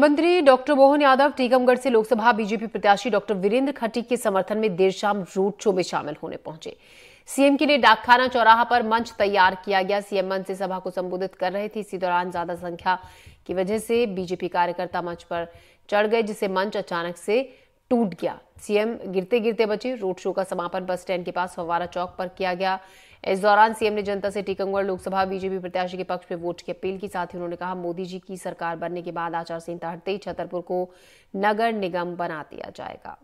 मंत्री डॉक्टर मोहन यादव टीकमगढ़ से लोकसभा बीजेपी प्रत्याशी डॉक्टर वीरेंद्र खटीक के समर्थन में देर शाम रोड शो में शामिल होने पहुंचे सीएम के लिए डाकखाना चौराहा पर मंच तैयार किया गया सीएम मंच से सभा को संबोधित कर रहे थे इसी दौरान ज्यादा संख्या की वजह से बीजेपी कार्यकर्ता मंच पर चढ़ गए जिसे मंच अचानक से टूट गया सीएम गिरते गिरते बचे रोड शो का समापन बस स्टैंड के पास फवारा चौक पर किया गया इस दौरान सीएम ने जनता से टीकमगढ़ लोकसभा बीजेपी प्रत्याशी के पक्ष में वोट की अपील की साथ ही उन्होंने कहा मोदी जी की सरकार बनने के बाद आचार संहिता हटते ही छतरपुर को नगर निगम बना दिया जाएगा